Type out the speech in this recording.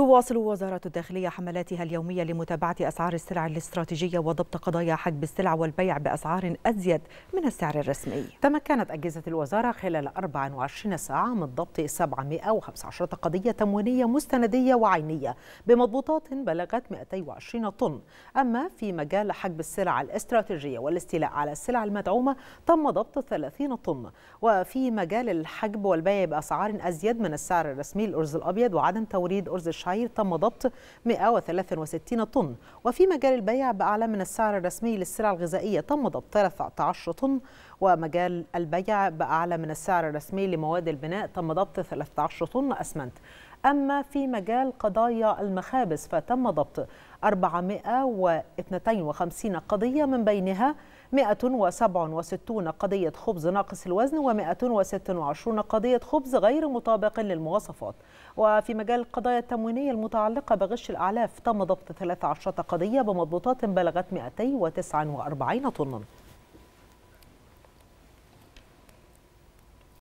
تواصل وزارة الداخلية حملاتها اليومية لمتابعة أسعار السلع الاستراتيجية وضبط قضايا حجب السلع والبيع بأسعار أزيد من السعر الرسمي تمكنت أجهزة الوزارة خلال 24 ساعة من ضبط 715 قضية تموينية مستندية وعينية بمضبوطات بلغت 220 طن أما في مجال حجب السلع الاستراتيجية والاستيلاء على السلع المدعومة تم ضبط 30 طن وفي مجال الحجب والبيع بأسعار أزيد من السعر الرسمي الأرز الأبيض وعدم توريد أرز الشعر المعايير تم ضبط 163 طن وفي مجال البيع بأعلى من السعر الرسمي للسلع الغذائية تم ضبط 13 طن ومجال البيع بأعلى من السعر الرسمي لمواد البناء تم ضبط 13 طن أسمنت أما في مجال قضايا المخابز فتم ضبط 452 قضية من بينها 167 قضية خبز ناقص الوزن و126 قضية خبز غير مطابق للمواصفات وفي مجال القضايا التموينية المتعلقة بغش الأعلاف تم ضبط 13 قضية بمضبوطات بلغت 249 طناً